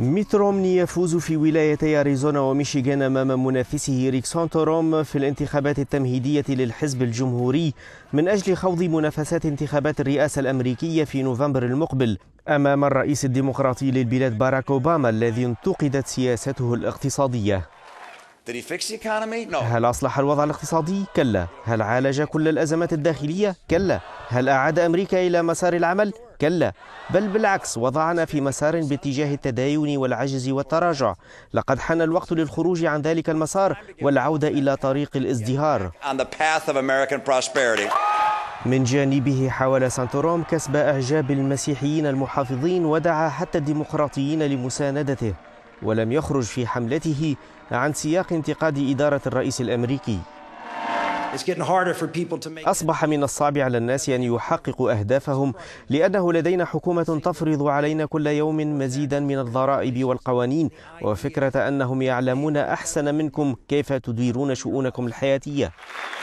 ميت رومني يفوز في ولايتي أريزونا وميشيغان أمام منافسه ريك سانتوروم في الانتخابات التمهيدية للحزب الجمهوري من أجل خوض منافسات انتخابات الرئاسة الأمريكية في نوفمبر المقبل أمام الرئيس الديمقراطي للبلاد باراك أوباما الذي انتقدت سياسته الاقتصادية هل أصلح الوضع الاقتصادي؟ كلا هل عالج كل الأزمات الداخلية؟ كلا هل أعاد أمريكا إلى مسار العمل؟ كلا بل بالعكس وضعنا في مسار باتجاه التداين والعجز والتراجع لقد حان الوقت للخروج عن ذلك المسار والعودة إلى طريق الازدهار من جانبه حاول سانتوروم كسب إعجاب المسيحيين المحافظين ودعا حتى الديمقراطيين لمساندته ولم يخرج في حملته عن سياق انتقاد إدارة الرئيس الأمريكي أصبح من الصعب على الناس أن يحققوا أهدافهم لأنه لدينا حكومة تفرض علينا كل يوم مزيدا من الضرائب والقوانين وفكرة أنهم يعلمون أحسن منكم كيف تديرون شؤونكم الحياتية